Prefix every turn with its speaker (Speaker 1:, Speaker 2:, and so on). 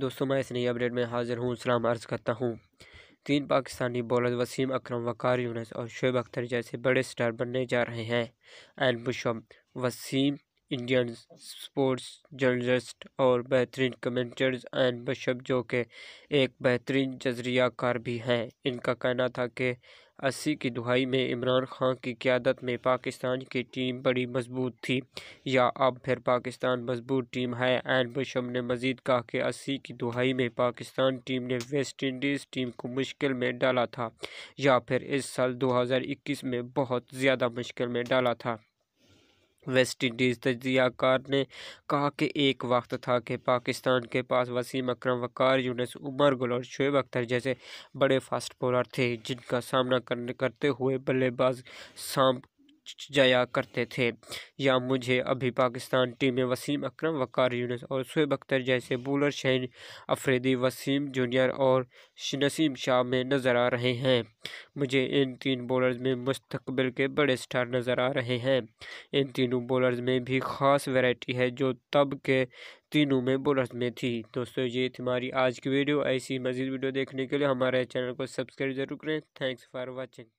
Speaker 1: दोस्तों मैं इस नई अपडेट में हाजिर हूँ सलाम अर्ज़ करता हूँ तीन पाकिस्तानी बॉलर वसीम अकरम वकार यूनस और शुब अख्तर जैसे बड़े स्टार बनने जा रहे हैं एंड बुशम वसीम इंडियन स्पोर्ट्स जर्नलिस्ट और बेहतरीन कमेंटर्स एंड बशप जो के एक बेहतरीन जजरियाकार भी हैं इनका कहना था कि अस्सी की दुहाई में इमरान खान की क्यादत में पाकिस्तान की टीम बड़ी मजबूत थी या अब फिर पाकिस्तान मजबूत टीम है एंड बशम ने मजीद कहा कि अस्सी की दुहाई में पाकिस्तान टीम ने वेस्ट इंडीज़ टीम को मुश्किल में डाला था या फिर इस साल 2021 में बहुत ज़्यादा मुश्किल में डाला था वेस्ट इंडीज तजियाकार ने कहा कि एक वक्त था कि पाकिस्तान के पास वसीम अक्रम वकार यूनस उमर गुल और शुएब अख्तर जैसे बड़े फास्ट बॉलर थे जिनका सामना करने करते हुए बल्लेबाज सांप जाया करते थे या मुझे अभी पाकिस्तान टीम में वसीम अकरम वकार यूनस और शुब अख्तर जैसे बॉलर शहन अफरीदी वसीम जूनियर और नसीम शाह में नज़र आ रहे हैं मुझे इन तीन बॉलर्स में मुस्तबिल के बड़े स्टार नज़र आ रहे हैं इन तीनों बॉलर्स में भी ख़ास वैरायटी है जो तब के तीनों में बुलर्स में थी दोस्तों ये थी हमारी आज की वीडियो ऐसी मज़ीद वीडियो देखने के लिए हमारे चैनल को सब्सक्राइब जरूर करें थैंक्स फॉर वॉचिंग